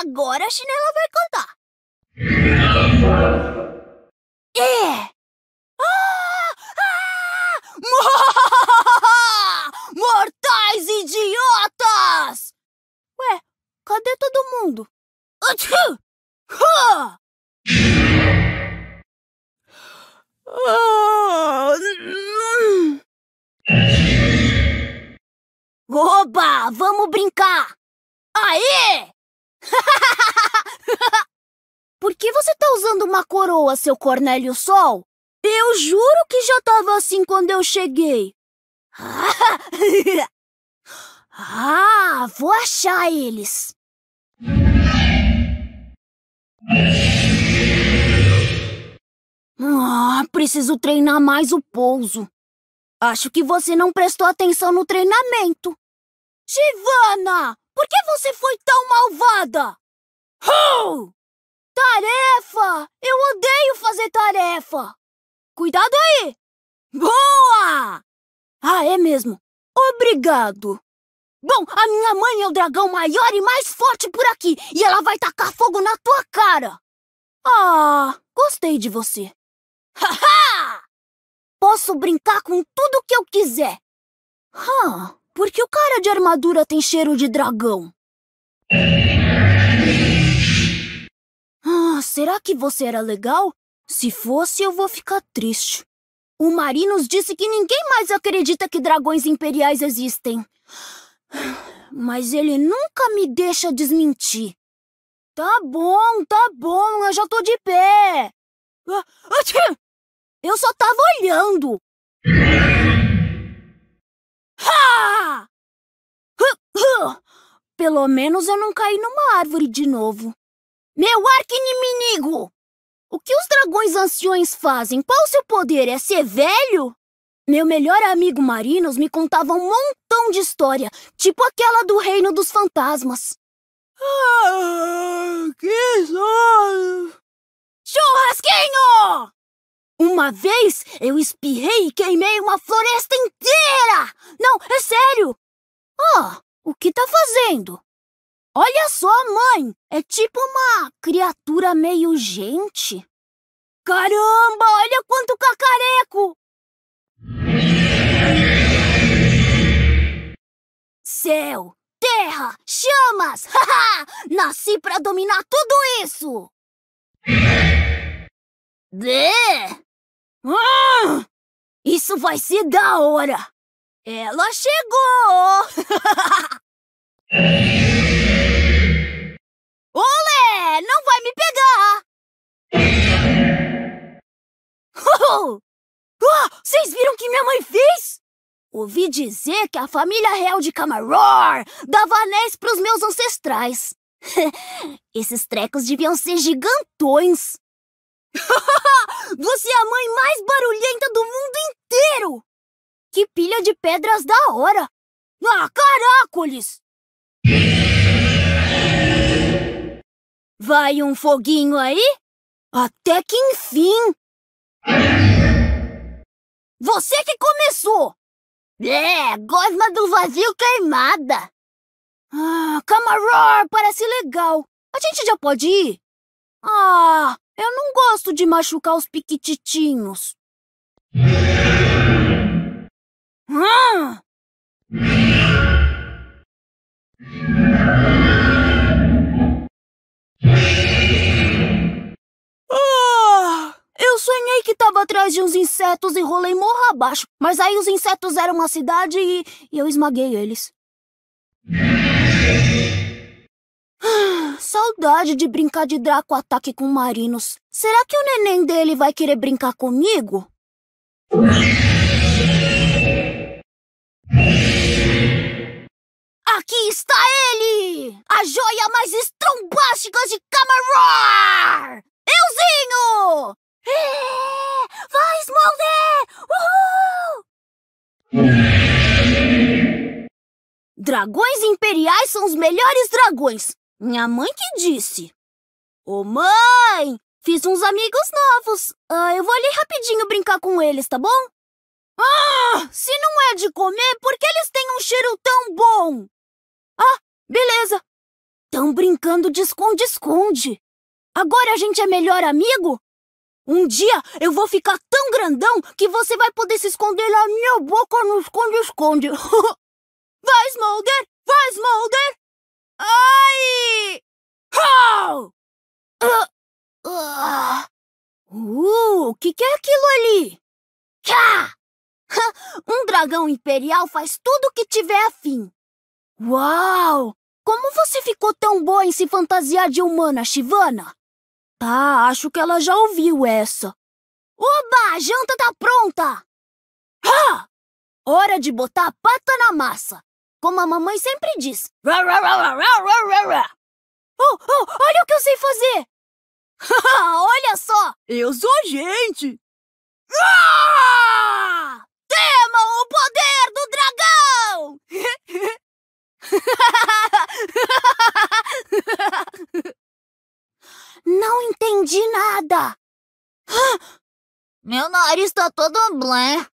Agora a chinela vai cantar. É! Ah! Ah! Mortais idiotas! Ué, cadê todo mundo? Atchim! Oba, vamos brincar! Aê! por que você tá usando uma coroa, seu Cornélio Sol? Eu juro que já tava assim quando eu cheguei. ah, vou achar eles. Ah, preciso treinar mais o pouso. Acho que você não prestou atenção no treinamento. Givana, por que você foi tão malvada? Oh! Tarefa! Eu odeio fazer tarefa! Cuidado aí! Boa! Ah, é mesmo. Obrigado. Bom, a minha mãe é o dragão maior e mais forte por aqui, e ela vai tacar fogo na tua cara. Ah, gostei de você. Haha! Posso brincar com tudo que eu quiser. Ah, por que o cara de armadura tem cheiro de dragão? Será que você era legal? Se fosse, eu vou ficar triste. O Marinos disse que ninguém mais acredita que dragões imperiais existem. Mas ele nunca me deixa desmentir. Tá bom, tá bom, eu já tô de pé. Eu só tava olhando. Pelo menos eu não caí numa árvore de novo. Meu arqui-inimigo! O que os dragões anciões fazem? Qual o seu poder? É ser velho? Meu melhor amigo Marinos me contava um montão de história, tipo aquela do Reino dos Fantasmas. Ah, que sonho, Churrasquinho! Uma vez eu espirrei e queimei uma floresta inteira! Não, é sério! Ah, oh, o que tá fazendo? Olha só, mãe! É tipo uma criatura meio gente. Caramba, olha quanto cacareco! Céu, terra, chamas! Haha! Nasci pra dominar tudo isso! Dê! Ah! isso vai ser da hora! Ela chegou! me pegar! Oh! Oh, vocês viram o que minha mãe fez? Ouvi dizer que a família real de Camaror dava anéis pros meus ancestrais. Esses trecos deviam ser gigantões. Você é a mãe mais barulhenta do mundo inteiro! Que pilha de pedras da hora! Ah, caracoles! Vai um foguinho aí? Até que enfim! Você que começou! É, gosma do vazio queimada! Ah, Camaror, parece legal. A gente já pode ir? Ah, eu não gosto de machucar os piquititinhos. Hum. atrás de uns insetos e rolei morra abaixo. Mas aí os insetos eram uma cidade e, e eu esmaguei eles. saudade de brincar de Draco Ataque com Marinos. Será que o neném dele vai querer brincar comigo? Aqui está ele! A joia mais estrombástica de Camaror! Euzinho! É, vai, Smolder! Uhul! Dragões imperiais são os melhores dragões. Minha mãe que disse. Ô oh, mãe, fiz uns amigos novos. Ah, eu vou ali rapidinho brincar com eles, tá bom? Ah, se não é de comer, por que eles têm um cheiro tão bom? Ah, beleza. Estão brincando de esconde-esconde. Agora a gente é melhor amigo? Um dia eu vou ficar tão grandão que você vai poder se esconder na minha boca no esconde-esconde. vai, Smolder! Vai, Smolder! Ai! Oh! Uh, uh, o que, que é aquilo ali? Cá! um dragão imperial faz tudo o que tiver afim. Uau! Como você ficou tão boa em se fantasiar de humana, Shivana? Ah, acho que ela já ouviu essa. Oba, a janta tá pronta! Ah! Hora de botar a pata na massa, como a mamãe sempre diz. Oh, oh, olha o que eu sei fazer! olha só! Eu sou gente! Ah! Tema o poder do dragão! Não entendi nada. Meu nariz tá todo blé.